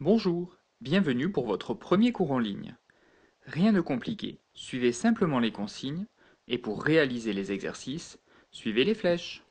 Bonjour, bienvenue pour votre premier cours en ligne. Rien de compliqué, suivez simplement les consignes et pour réaliser les exercices, suivez les flèches.